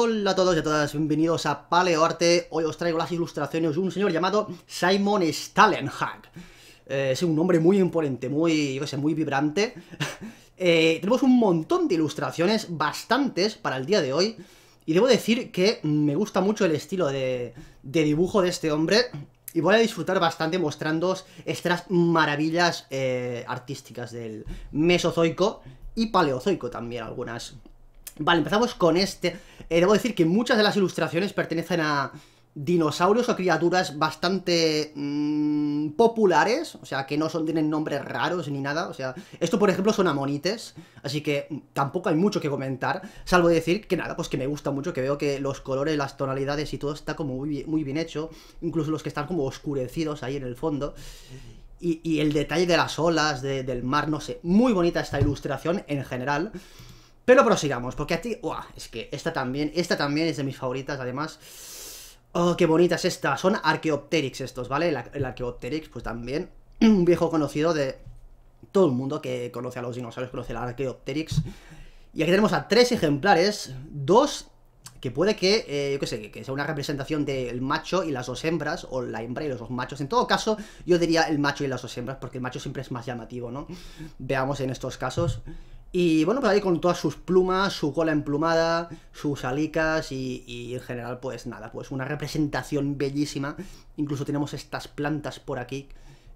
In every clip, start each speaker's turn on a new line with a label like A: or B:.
A: Hola a todos y a todas, bienvenidos a Paleoarte. Hoy os traigo las ilustraciones de un señor llamado Simon Stalenhag. Eh, es un hombre muy imponente, muy, yo sé, muy vibrante. Eh, tenemos un montón de ilustraciones, bastantes para el día de hoy. Y debo decir que me gusta mucho el estilo de, dibujo de este hombre. Y voy a disfrutar bastante mostrándoos estas maravillas eh, artísticas del Mesozoico y Paleozoico también, algunas. Vale, empezamos con este. Eh, debo decir que muchas de las ilustraciones pertenecen a dinosaurios o criaturas bastante mm, populares, o sea, que no son, tienen nombres raros ni nada, o sea, esto por ejemplo son amonites, así que tampoco hay mucho que comentar, salvo decir que nada, pues que me gusta mucho, que veo que los colores, las tonalidades y todo está como muy, bien hecho, incluso los que están como oscurecidos ahí en el fondo, y, el detalle de las olas, del mar, no sé, muy bonita esta ilustración en general, pero prosigamos, porque a ti... es que esta también, esta también es de mis favoritas, además. Oh, qué bonita es esta. Son Archaeopteryx estos, ¿vale? El, el pues también un viejo conocido de todo el mundo que conoce a los dinosaurios, conoce al Archaeopteryx. Y aquí tenemos a tres ejemplares, dos que puede que, eh, yo qué sé, que sea una representación del macho y las dos hembras, o la hembra y los dos machos. En todo caso, yo diría el macho y las dos hembras, porque el macho siempre es más llamativo, ¿no? Veamos en estos casos. Y bueno, pues ahí con todas sus plumas, su cola emplumada, sus alicas y, en general, pues nada, pues una representación bellísima. Incluso tenemos estas plantas por aquí,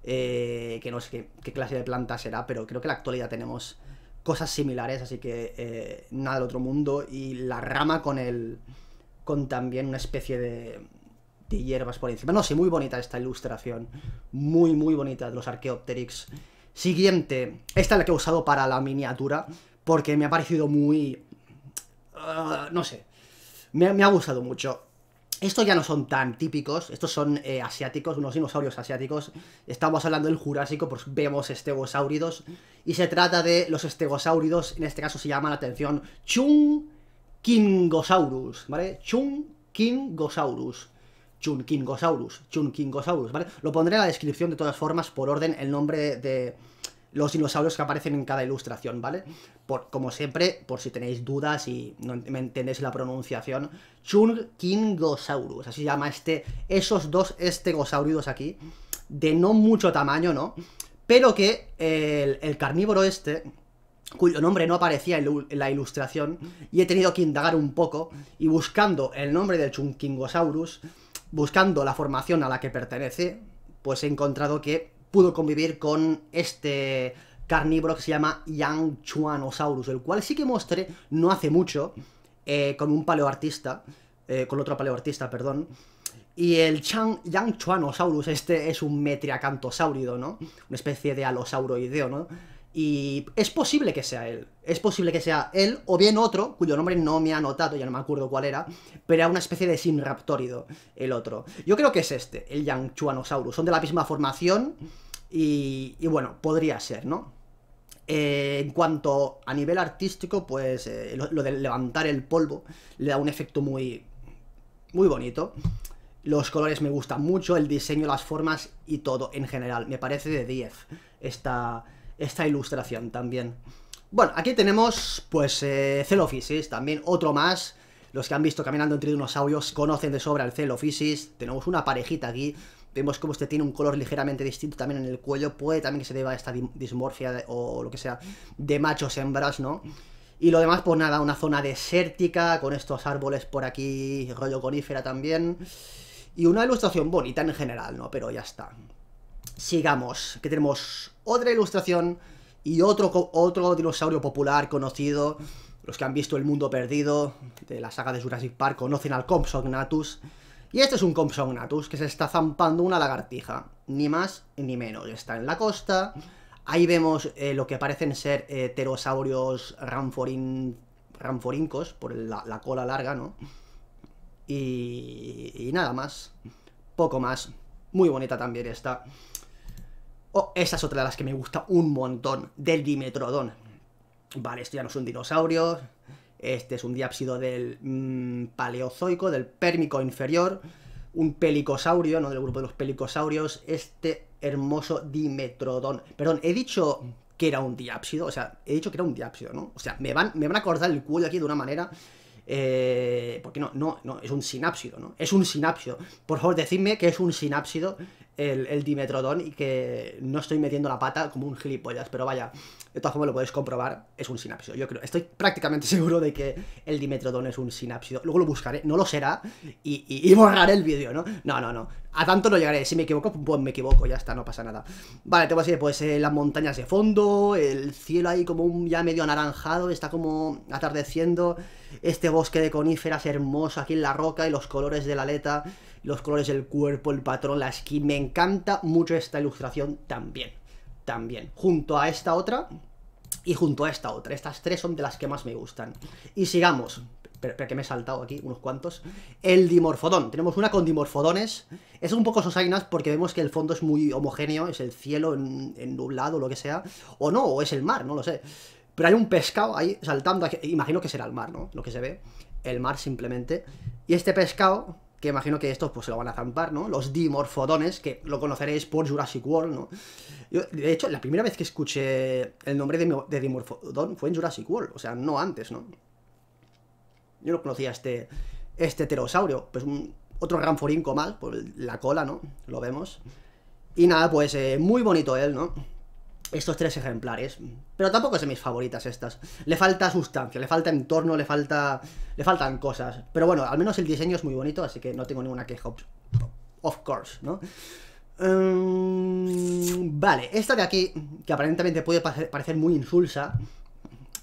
A: eh, que no sé qué, clase de planta será, pero creo que en la actualidad tenemos cosas similares, así que eh, nada del otro mundo. Y la rama con el. con también una especie de. de hierbas por encima. No sé, sí, muy bonita esta ilustración. Muy, muy bonita de los Archaeopteryx. Siguiente, esta es la que he usado para la miniatura, porque me ha parecido muy... Ah, no sé, me, ha gustado mucho. Estos ya no son tan típicos, estos son eh, asiáticos, unos dinosaurios asiáticos. Estamos hablando del Jurásico, pues vemos estegosáuridos. Y se trata de los estegosáuridos, en este caso se llama la atención, Chung Kingosaurus, ¿vale? Chung Kingosaurus. Chunkingosaurus, Chunkingosaurus, ¿vale? Lo pondré en la descripción de todas formas por orden el nombre de los dinosaurios que aparecen en cada ilustración, ¿vale? Por, como siempre, por si tenéis dudas y no me entendéis la pronunciación, Chunkingosaurus, así llama este, esos dos estegosauridos aquí, de no mucho tamaño, ¿no? Pero que el, el carnívoro este, cuyo nombre no aparecía en la ilustración, y he tenido que indagar un poco, y buscando el nombre del Chunkingosaurus, buscando la formación a la que pertenece, pues he encontrado que pudo convivir con este carnívoro que se llama Yangchuanosaurus, el cual sí que mostré no hace mucho eh, con un paleoartista, eh, con otro paleoartista, perdón. Y el Chang este es un metriacantosaurido, ¿no? Una especie de alosauroideo, ¿no? Y es posible que sea él. Es posible que sea él o bien otro, cuyo nombre no me ha notado, ya no me acuerdo cuál era, pero era una especie de Sinraptorido el otro. Yo creo que es este, el Yangchuanosaurus. Son de la misma formación y, bueno, podría ser, ¿no? Eh, en cuanto a nivel artístico, pues eh, lo, de levantar el polvo le da un efecto muy, muy bonito. Los colores me gustan mucho, el diseño, las formas y todo en general. Me parece de 10 esta esta ilustración también. Bueno, aquí tenemos, pues, eh, Celophysis, también otro más. Los que han visto Caminando entre dinosaurios conocen de sobra el Celophysis. Tenemos una parejita aquí. Vemos cómo este tiene un color ligeramente distinto también en el cuello. Puede también que se deba a esta dismorfia o lo que sea de machos hembras, ¿no? Y lo demás, pues nada, una zona desértica con estos árboles por aquí, rollo conífera también. Y una ilustración bonita en general, ¿no? Pero ya está. Sigamos, que tenemos otra ilustración y otro, otro dinosaurio popular conocido. Los que han visto El Mundo Perdido de la saga de Jurassic Park conocen al Compsognatus, Y este es un Compsognatus que se está zampando una lagartija. Ni más ni menos. Está en la costa. Ahí vemos eh, lo que parecen ser eh, pterosaurios ranforin, ranforincos por la, cola larga, ¿no? Y, y nada más. Poco más. Muy bonita también esta. O esa es otra de las que me gusta un montón, del Dimetrodon. Vale, esto ya no es un dinosaurio, este es un diápsido del mm, Paleozoico, del Pérmico inferior, un pelicosaurio, no del grupo de los pelicosaurios, este hermoso Dimetrodon. Perdón, he dicho que era un diápsido, o sea, he dicho que era un diápsido, ¿no? O sea, me van, me van a acordar el cuello aquí de una manera... Eh, porque no, no, no, es un sinápsido, ¿no? Es un sinápsido. Por favor, decidme que es un sinápsido el, el Dimetrodon y que no estoy metiendo la pata como un gilipollas, pero vaya, de todas formas lo podéis comprobar, es un sinapsio. Yo creo, estoy prácticamente seguro de que el Dimetrodon es un sinapsio. Luego lo buscaré, no lo será, y, y, borraré el vídeo, ¿no? No, no, no. A tanto no llegaré, si me equivoco, pues me equivoco, ya está, no pasa nada. Vale, tengo así, pues eh, las montañas de fondo, el cielo ahí como un ya medio anaranjado, está como atardeciendo, este bosque de coníferas hermoso aquí en la roca y los colores de la aleta los colores del cuerpo, el patrón, la esquina Me encanta mucho esta ilustración también. También. Junto a esta otra y junto a esta otra. Estas tres son de las que más me gustan. Y sigamos. Pero, que me he saltado aquí unos cuantos. El dimorfodón. Tenemos una con dimorfodones. Es un poco sosainas porque vemos que el fondo es muy homogéneo. Es el cielo en, en nublado, lo que sea. O no, o es el mar, no lo sé. Pero hay un pescado ahí saltando. Imagino que será el mar, ¿no? Lo que se ve. El mar simplemente. Y este pescado que imagino que estos pues se lo van a zampar, ¿no? Los dimorfodones, que lo conoceréis por Jurassic World, ¿no? de hecho, la primera vez que escuché el nombre de, de, dimorfodón fue en Jurassic World, o sea, no antes, ¿no? Yo no conocía este, este pterosaurio, pues un, otro ranforinco más, por la cola, ¿no? Lo vemos. Y nada, pues eh, muy bonito él, ¿no? estos tres ejemplares. Pero tampoco son mis favoritas estas. Le falta sustancia, le falta entorno, le falta. Le faltan cosas. Pero bueno, al menos el diseño es muy bonito, así que no tengo ninguna queja. Of course, ¿no? Mm, vale, esta de aquí, que aparentemente puede parecer muy insulsa.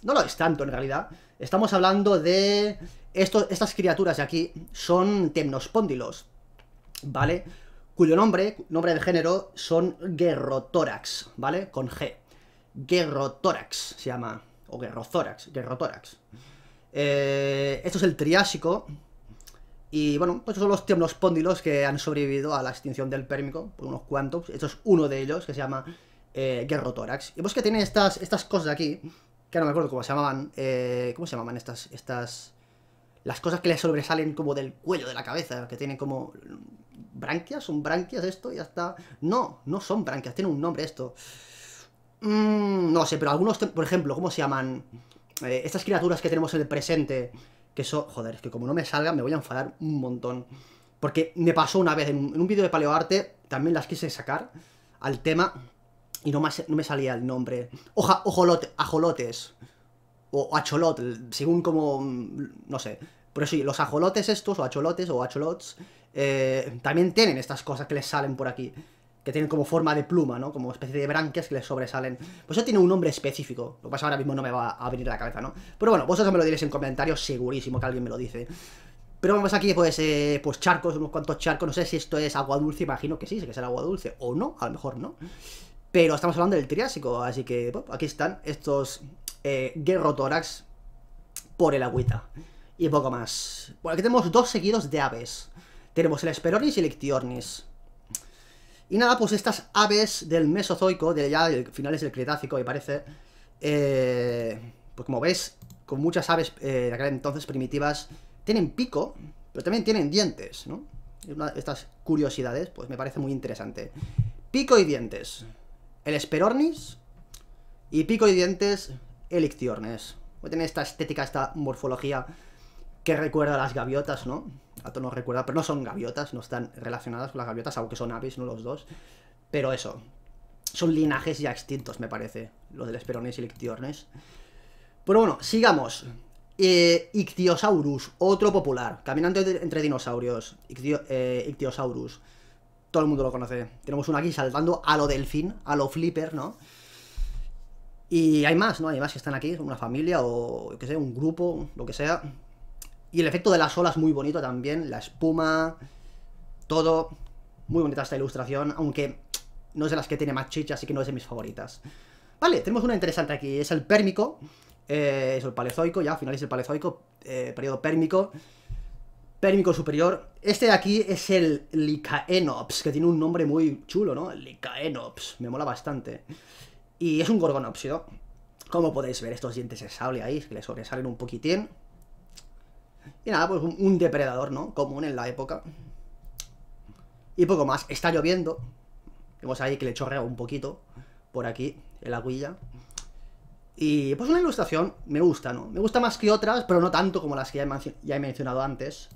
A: No lo es tanto en realidad. Estamos hablando de. Esto, estas criaturas de aquí son temnospóndilos. ¿Vale? cuyo nombre, nombre de género, son Guerrotórax, ¿vale? Con G. Guerrotórax se llama, o Gerrotórax, Guerrotórax. Eh, esto es el Triásico, y bueno, pues estos son los póndilos que han sobrevivido a la extinción del pérmico, por unos cuantos. Esto es uno de ellos, que se llama eh, Guerrotórax. Y pues que tiene estas, estas cosas aquí, que no me acuerdo cómo se llamaban. Eh, ¿Cómo se llamaban estas, estas las cosas que le sobresalen como del cuello de la cabeza, que tienen como... ¿Branquias? ¿Son branquias esto? Ya está. No, no son branquias, tiene un nombre esto. Mm, no sé, pero algunos, por ejemplo, ¿cómo se llaman? Eh, estas criaturas que tenemos en el presente, que son... Joder, es que como no me salgan me voy a enfadar un montón. Porque me pasó una vez en un, vídeo de paleoarte, también las quise sacar al tema y no, no me salía el nombre. Oja, ojolote, ajolotes o acholot, según como, mm, no sé. Por eso los ajolotes estos, o acholotes, o acholots, eh, también tienen estas cosas que les salen por aquí. Que tienen como forma de pluma, ¿no? Como especie de branquias que les sobresalen. Pues eso tiene un nombre específico. Lo que pasa ahora mismo no me va a venir a la cabeza, ¿no? Pero bueno, vosotros me lo diréis en comentarios, segurísimo que alguien me lo dice. Pero vamos aquí, pues, eh, pues charcos, unos cuantos charcos. No sé si esto es agua dulce, imagino que sí, sé que es agua dulce. O no, a lo mejor no. Pero estamos hablando del Triásico, así que aquí están estos eh, por el agüita. Y poco más. Bueno, aquí tenemos dos seguidos de aves. Tenemos el Esperornis y el Ictiornis. Y nada, pues estas aves del Mesozoico, de ya finales del Cretácico, me parece. Eh, pues como veis con muchas aves eh, de aquel entonces primitivas, tienen pico, pero también tienen dientes, ¿no? estas curiosidades, pues me parece muy interesante. Pico y dientes. El Esperornis. Y pico y dientes Elixtiornes. Voy a tener esta estética, esta morfología que recuerda a las gaviotas, ¿no? A todos recuerda, pero no son gaviotas, no están relacionadas con las gaviotas, aunque son aves, ¿no? Los dos. Pero eso, son linajes ya extintos, me parece, lo del Esperones y el Pero pues bueno, sigamos. Eh, Ictiosaurus, otro popular, caminante entre dinosaurios. Eh, Ictiosaurus, todo el mundo lo conoce. Tenemos uno aquí saltando a lo delfín, a lo flipper, ¿no? Y hay más, ¿no? Hay más que están aquí, una familia o, qué sé, un grupo, lo que sea. Y el efecto de las olas muy bonito también, la espuma, todo. Muy bonita esta ilustración, aunque no es de las que tiene más chicha, así que no es de mis favoritas. Vale, tenemos una interesante aquí, es el pérmico. Eh, es el paleozoico, ya, finales el paleozoico, eh, periodo pérmico. Pérmico superior. Este de aquí es el Licaenops que tiene un nombre muy chulo, ¿no? Licaenops me mola bastante. Y es un gorgonópsido. Como podéis ver, estos dientes de sable ahí, que le sobresalen un poquitín. Y nada, pues un, depredador, ¿no? Común en la época. Y poco más. Está lloviendo. Vemos ahí que le chorrea un poquito por aquí, el aguilla. Y pues una ilustración me gusta, ¿no? Me gusta más que otras, pero no tanto como las que ya he, ya he mencionado antes.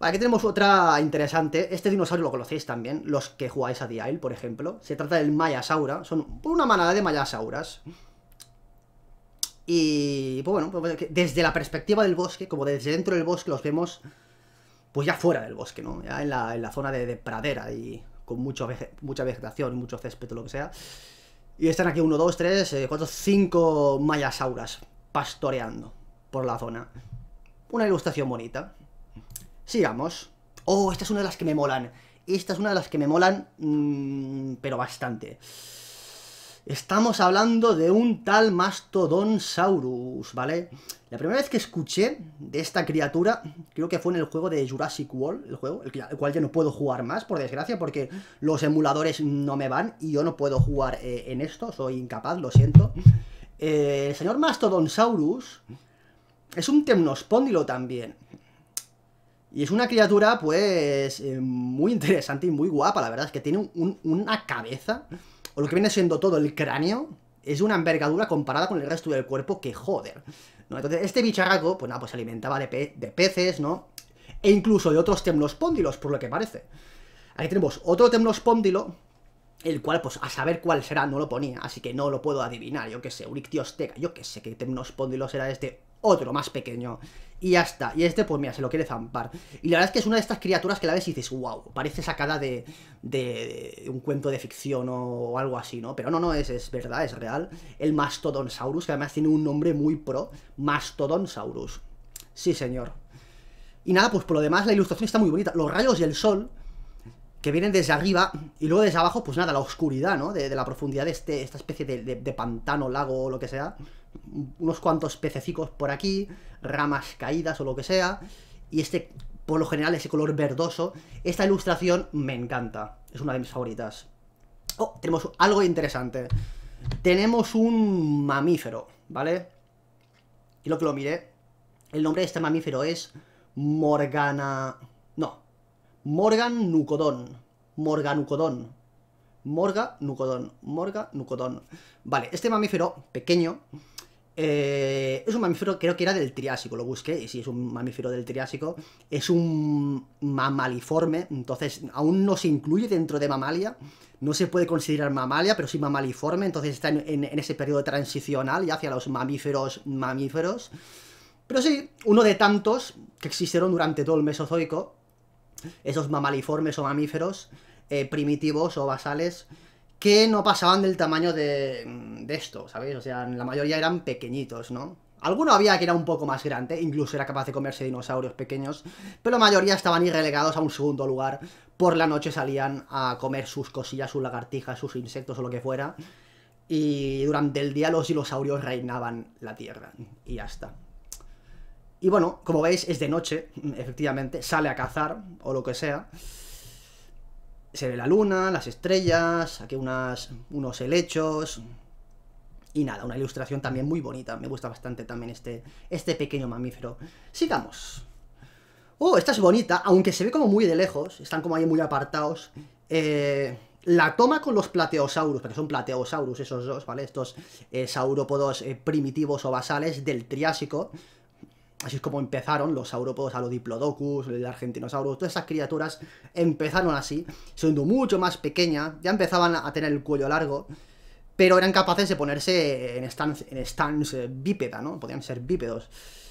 A: Aquí tenemos otra interesante. Este dinosaurio lo conocéis también, los que jugáis a The Isle, por ejemplo. Se trata del Mayasaura. Son una manada de Mayasauras. Y pues bueno, pues desde la perspectiva del bosque, como desde dentro del bosque los vemos, pues ya fuera del bosque, ¿no? Ya en la, zona de, pradera y con mucho mucha vegetación, mucho césped o lo que sea. Y están aquí uno dos 3, 4, 5 mayasauras pastoreando por la zona. Una ilustración bonita. Sigamos. Oh, esta es una de las que me molan. Esta es una de las que me molan, mm, pero bastante. Estamos hablando de un tal Mastodonsaurus, ¿vale? La primera vez que escuché de esta criatura, creo que fue en el juego de Jurassic World, el juego, el cual ya no puedo jugar más, por desgracia, porque los emuladores no me van y yo no puedo jugar eh, en esto, soy incapaz, lo siento. Eh, el señor Mastodonsaurus es un temnospóndilo también. Y es una criatura, pues, eh, muy interesante y muy guapa, la verdad. Es que tiene una cabeza, o lo que viene siendo todo el cráneo, es una envergadura comparada con el resto del cuerpo que joder. Entonces, este bicharraco, pues nada, pues se alimentaba de, peces, ¿no? E incluso de otros temnospóndilos, por lo que parece. Aquí tenemos otro temnospóndilo, el cual, pues a saber cuál será, no lo ponía, así que no lo puedo adivinar. Yo qué sé, urictiostega yo qué sé qué temnospóndilo será este otro más pequeño. Y ya está. Y este, pues mira, se lo quiere zampar. Y la verdad es que es una de estas criaturas que la ves y dices, wow, parece sacada de, de, un cuento de ficción o, algo así, ¿no? Pero no, no, es, es verdad, es real. El Mastodonsaurus, que además tiene un nombre muy pro, Mastodonsaurus. Sí, señor. Y nada, pues por lo demás la ilustración está muy bonita. Los rayos del sol que vienen desde arriba y luego desde abajo, pues nada, la oscuridad, ¿no? De, la profundidad de este, esta especie de, de pantano, lago o lo que sea unos cuantos pececicos por aquí, ramas caídas o lo que sea, y este, por lo general, ese color verdoso. Esta ilustración me encanta, es una de mis favoritas. Oh, tenemos algo interesante. Tenemos un mamífero, ¿vale? Y lo que lo miré, el nombre de este mamífero es Morgana... No, Morganucodon Morganucodon Morganucodon. Morganucodon Vale, este mamífero pequeño eh, es un mamífero, creo que era del Triásico, lo busqué, y si es un mamífero del Triásico, es un mamaliforme, entonces aún no se incluye dentro de mamalia, no se puede considerar mamalia, pero sí mamaliforme, entonces está en, ese periodo transicional ya hacia los mamíferos mamíferos. Pero sí, uno de tantos que existieron durante todo el Mesozoico, esos mamaliformes o mamíferos eh, primitivos o basales, que no pasaban del tamaño de, mm, de esto, ¿sabéis? O sea, la mayoría eran pequeñitos, ¿no? Alguno había que era un poco más grande, incluso era capaz de comerse dinosaurios pequeños, pero la mayoría estaban irrelegados a un segundo lugar. Por la noche salían a comer sus cosillas, sus lagartijas, sus insectos o lo que fuera. Y durante el día los dinosaurios reinaban la Tierra. Y ya está. Y bueno, como veis, es de noche, efectivamente, sale a cazar o lo que sea se ve la luna, las estrellas, aquí unas, unos helechos. Y nada, una ilustración también muy bonita. Me gusta bastante también este, este pequeño mamífero. Sigamos. Oh, esta es bonita, aunque se ve como muy de lejos. Están como ahí muy apartados. Eh, la toma con los plateosaurus, porque son plateosaurus esos dos, ¿vale? Estos eh, saurópodos eh, primitivos o basales del Triásico. Así es como empezaron los saurópodos a los diplodocus, el argentinosaurus, todas esas criaturas empezaron así, siendo mucho más pequeñas, ya empezaban a tener el cuello largo, pero eran capaces de ponerse en stance, en stance bípeda, ¿no? Podían ser bípedos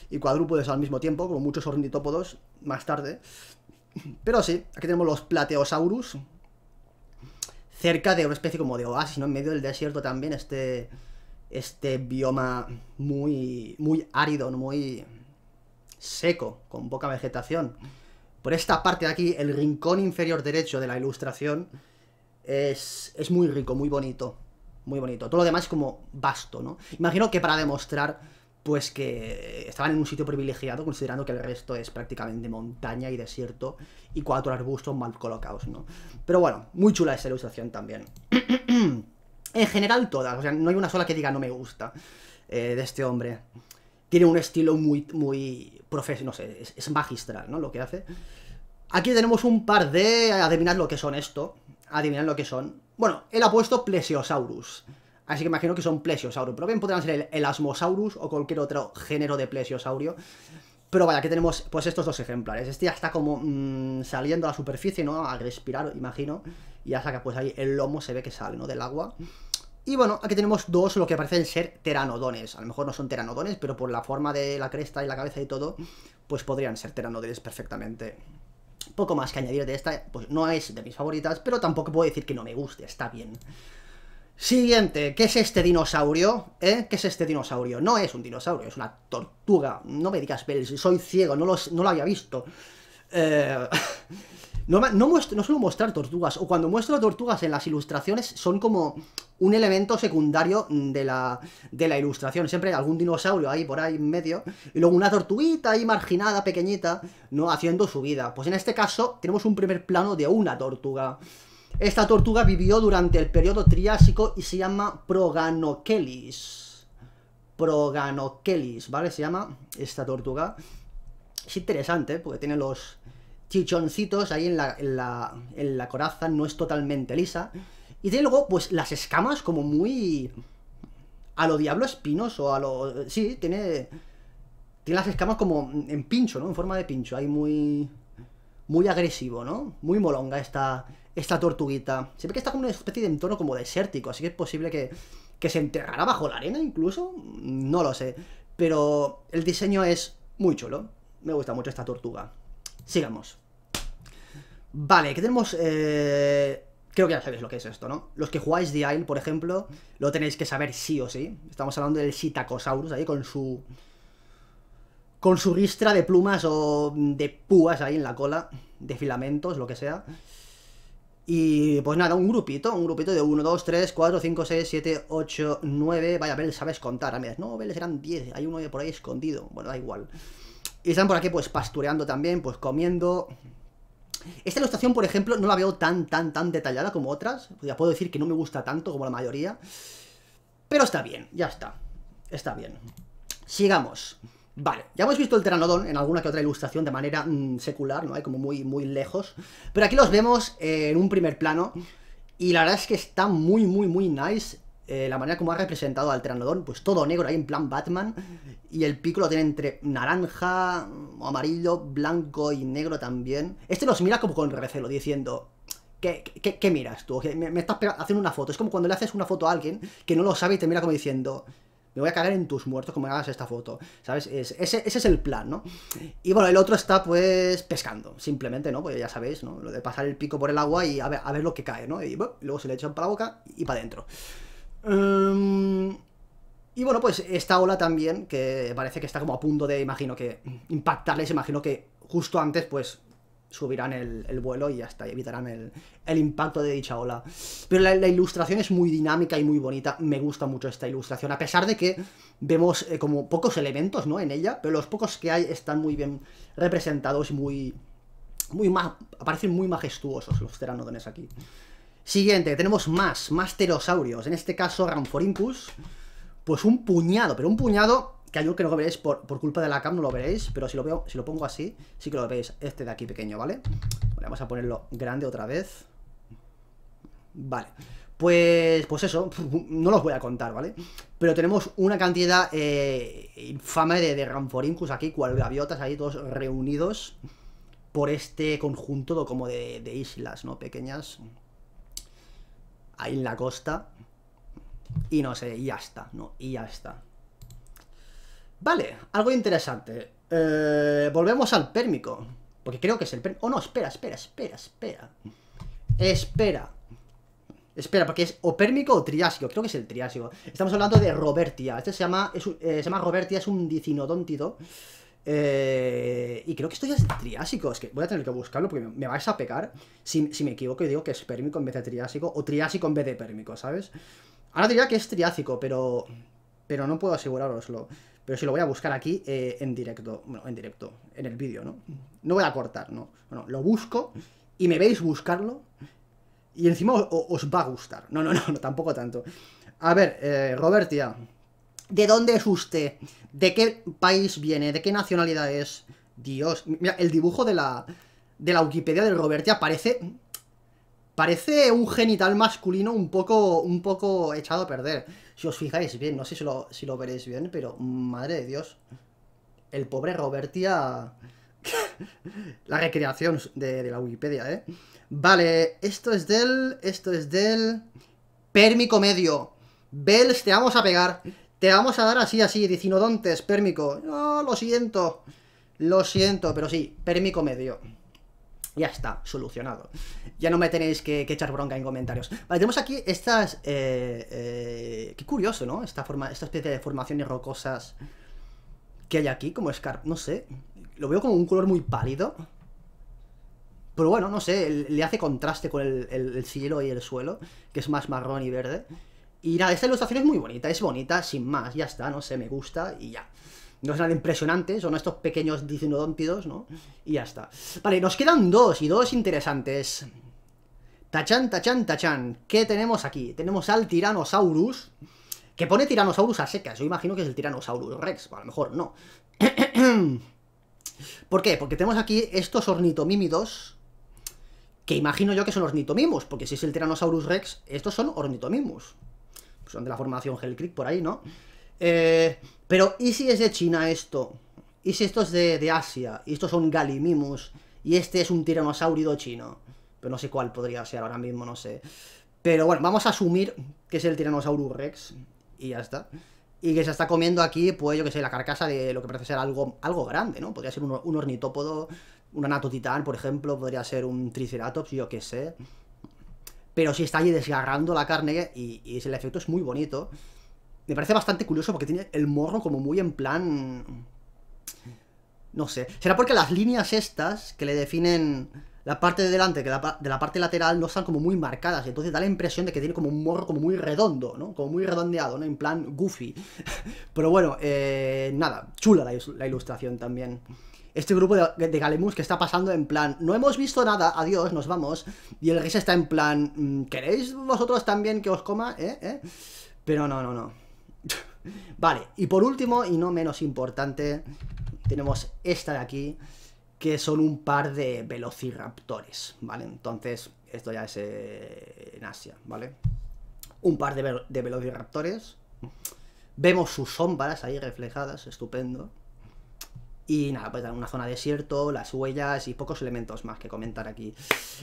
A: y cuadrúpedos al mismo tiempo, como muchos ornitópodos más tarde. Pero sí, aquí tenemos los plateosaurus, cerca de una especie como de oasis, ¿no? En medio del desierto también, este, este bioma muy, muy árido, muy seco, con poca vegetación. Por esta parte de aquí, el rincón inferior derecho de la ilustración es, muy rico, muy bonito. Muy bonito. Todo lo demás es como vasto, ¿no? Imagino que para demostrar, pues que estaban en un sitio privilegiado, considerando que el resto es prácticamente montaña y desierto y cuatro arbustos mal colocados, ¿no? Pero bueno, muy chula esa ilustración también. en general todas, o sea, no hay una sola que diga no me gusta eh, de este hombre tiene un estilo muy, muy profesional, no sé, es, magistral, ¿no? Lo que hace. Aquí tenemos un par de... Adivinad lo que son esto. Adivinad lo que son. Bueno, él ha puesto Plesiosaurus. Así que imagino que son Plesiosaurus. Pero bien podrían ser el, elasmosaurus Asmosaurus o cualquier otro género de Plesiosaurio. Pero vaya, aquí tenemos pues estos dos ejemplares. Este ya está como mm, saliendo a la superficie, ¿no? A respirar, imagino. Y ya que pues ahí el lomo se ve que sale, ¿no? Del agua. Y bueno, aquí tenemos dos lo que parecen ser teranodones. A lo mejor no son teranodones, pero por la forma de la cresta y la cabeza y todo, pues podrían ser teranodones perfectamente. Poco más que añadir de esta, pues no es de mis favoritas, pero tampoco puedo decir que no me guste, está bien. Siguiente, ¿qué es este dinosaurio? ¿Eh? ¿Qué es este dinosaurio? No es un dinosaurio, es una tortuga. No me digas, si soy ciego, no, no lo había visto. Eh... No, suelo mostrar tortugas, o cuando muestro tortugas en las ilustraciones son como un elemento secundario de la, de la ilustración. Siempre hay algún dinosaurio ahí por ahí en medio, y luego una tortuguita ahí marginada, pequeñita, ¿no? Haciendo su vida. Pues en este caso tenemos un primer plano de una tortuga. Esta tortuga vivió durante el periodo Triásico y se llama Proganokelis. Proganokelis, ¿vale? Se llama esta tortuga. Es interesante, porque tiene los chichoncitos ahí en la, en la, en la coraza, no es totalmente lisa. Y tiene luego, pues, las escamas como muy... A lo diablo espinoso, a lo... Sí, tiene... Tiene las escamas como en pincho, ¿no? En forma de pincho, ahí muy... Muy agresivo, ¿no? Muy molonga esta, esta tortuguita. Se ve que está como una especie de entorno como desértico, así que es posible que, que se enterrara bajo la arena incluso. No lo sé. Pero el diseño es muy chulo. Me gusta mucho esta tortuga. Sigamos. Vale, que tenemos... Eh... Creo que ya sabéis lo que es esto, ¿no? Los que jugáis The Isle, por ejemplo, lo tenéis que saber sí o sí. Estamos hablando del Sitacosaurus ahí con su... Con su ristra de plumas o de púas ahí en la cola, de filamentos, lo que sea. Y pues nada, un grupito, un grupito de 1, 2, 3, 4, 5, 6, 7, 8, 9. Vaya, ver sabes contar. A mí, no, Bell, eran 10. Hay uno por ahí escondido. Bueno, da igual. Y están por aquí, pues, pastoreando también, pues, comiendo. Esta ilustración, por ejemplo, no la veo tan, tan, tan detallada como otras. Pues ya puedo decir que no me gusta tanto como la mayoría. Pero está bien, ya está. Está bien. Sigamos. Vale, ya hemos visto el teranodón en alguna que otra ilustración de manera mm, secular, ¿no? Hay como muy, muy lejos. Pero aquí los vemos en un primer plano. Y la verdad es que está muy, muy, muy nice eh, la manera como ha representado al Tranodón, pues todo negro ahí en plan Batman, y el pico lo tiene entre naranja, mm, amarillo, blanco y negro también. Este los mira como con recelo, diciendo, ¿Qué, qué, qué miras tú? Me, estás haciendo una foto. Es como cuando le haces una foto a alguien que no lo sabe y te mira como diciendo, me voy a cagar en tus muertos como me hagas esta foto. ¿Sabes? ese, es el plan, ¿no? Y bueno, el otro está pues pescando, simplemente, ¿no? Pues ya sabéis, ¿no? Lo de pasar el pico por el agua y a ver, lo que cae, ¿no? Y luego se le echan para la boca y para adentro. Em, y bueno, pues esta ola también, que parece que está como a punto de, imagino que, impactarles, imagino que justo antes, pues subirán el, vuelo y hasta evitarán el, impacto de dicha ola. Pero la, ilustración es muy dinámica y muy bonita, me gusta mucho esta ilustración, a pesar de que vemos eh, como pocos elementos ¿no? en ella, pero los pocos que hay están muy bien representados y muy, muy aparecen muy majestuosos los teranodones aquí. Siguiente, tenemos más, más pterosaurios. En este caso, Ramforincus. Pues un puñado, pero un puñado que yo que no lo veréis por, culpa de la cam, no lo veréis. Pero si lo, veo, si lo pongo así, sí que lo veis, Este de aquí pequeño, ¿vale? Vale, vamos a ponerlo grande otra vez. Vale. Pues, pues eso, no los voy a contar, ¿vale? Pero tenemos una cantidad eh, infame de, de aquí, cual gaviotas ahí todos reunidos por este conjunto como de, de islas, ¿no? Pequeñas ahí en la costa. Y no sé, y ya está, ¿no? Y ya está. Vale, algo interesante. Eh, volvemos al pérmico. Porque creo que es el pérmico. Oh, no, espera, espera, espera, espera. Espera. Espera, porque es o pérmico o triásico. Creo que es el triásico. Estamos hablando de Robertia. Este se llama, eh, se llama Robertia, es un Dicinodontido eh, y creo que esto ya es triásico. Es que voy a tener que buscarlo porque me vais a pegar si, me equivoco y digo que es pérmico en vez de triásico o triásico en vez de pérmico, ¿sabes? Ahora diría que es triásico, pero, pero no puedo aseguraroslo. Pero si lo voy a buscar aquí eh, en directo, bueno, en directo, en el vídeo, ¿no? No voy a cortar, ¿no? Bueno, lo busco y me veis buscarlo y encima os, va a gustar. No, no, no, tampoco tanto. A ver, eh, Robertia. ¿De dónde es usted? ¿De qué país viene? ¿De qué nacionalidad es? Dios, mira, el dibujo de la, de la Wikipedia del Robertia parece... Parece un genital masculino un poco, un poco echado a perder. Si os fijáis bien, no sé si lo, si lo veréis bien, pero madre de Dios. El pobre Robertia... la recreación de, la Wikipedia, ¿eh? Vale, esto es del... Esto es del... Pérmico medio. Bells, te vamos a pegar. Te vamos a dar así, así, dicinodontes, pérmico. No, lo siento. Lo siento, pero sí, pérmico medio. Ya está, solucionado. Ya no me tenéis que, echar bronca en comentarios. Vale, tenemos aquí estas... Eh, eh, qué curioso, ¿no? Esta, forma, esta especie de formaciones rocosas que hay aquí, como escarp... No sé. Lo veo como un color muy pálido. Pero bueno, no sé, le hace contraste con el cielo y el suelo, que es más marrón y verde. Y nada, esta ilustración es muy bonita, es bonita, sin más, ya está, no sé, me gusta y ya. No es nada impresionante, son estos pequeños dicinodóntidos, ¿no? Y ya está. Vale, nos quedan dos, y dos interesantes. Tachán, tachan, tachan. ¿Qué tenemos aquí? Tenemos al Tiranosaurus que pone Tiranosaurus a secas. Yo imagino que es el Tiranosaurus Rex, a lo mejor no. ¿Por qué? Porque tenemos aquí estos ornitomímidos, que imagino yo que son Ornitomimus, porque si es el Tiranosaurus Rex, estos son ornitomimus son de la formación Hell Creek por ahí, ¿no? Eh, pero, ¿y si es de China esto? ¿Y si esto es de, Asia? ¿Y estos son Galimimus? ¿Y este es un tiranosaurido chino? Pero no sé cuál podría ser ahora mismo, no sé. Pero bueno, vamos a asumir que es el Tyrannosaurus Rex. Y ya está. Y que se está comiendo aquí, pues yo que sé, la carcasa de lo que parece ser algo, algo grande, ¿no? Podría ser un, un ornitópodo, un anatotitán, por ejemplo. Podría ser un triceratops, yo que sé pero si está allí desgarrando la carne y, el efecto es muy bonito. Me parece bastante curioso porque tiene el morro como muy en plan... No sé. ¿Será porque las líneas estas que le definen la parte de delante que de la parte lateral no están como muy marcadas? entonces da la impresión de que tiene como un morro como muy redondo, ¿no? Como muy redondeado, ¿no? En plan goofy. Pero bueno, eh, nada. Chula la ilustración también este grupo de, de Galemus que está pasando en plan, no hemos visto nada, adiós, nos vamos. Y el Gris está en plan, mm, ¿queréis vosotros también que os coma? ¿Eh? ¿Eh? Pero no, no, no. vale, y por último, y no menos importante, tenemos esta de aquí, que son un par de velociraptores, ¿vale? Entonces, esto ya es eh, en Asia, ¿vale? Un par de, de velociraptores. Vemos sus sombras ahí reflejadas, estupendo. Y nada, pues una zona desierto, las huellas y pocos elementos más que comentar aquí.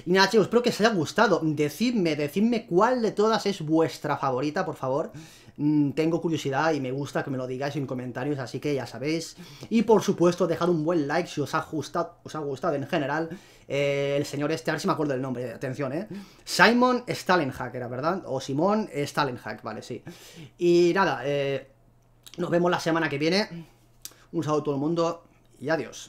A: Y nada, chicos, espero que os haya gustado. Decidme, decidme cuál de todas es vuestra favorita, por favor. Mm, tengo curiosidad y me gusta que me lo digáis en comentarios, así que ya sabéis. Y por supuesto, dejad un buen like si os ha gustado, os ha gustado en general. Eh, el señor este, a ver si me acuerdo del nombre, atención, ¿eh? Simon Stalenhack era, ¿verdad? O Simon Stalenhack, vale, sí. Y nada, eh, nos vemos la semana que viene. Un saludo a todo el mundo y adiós.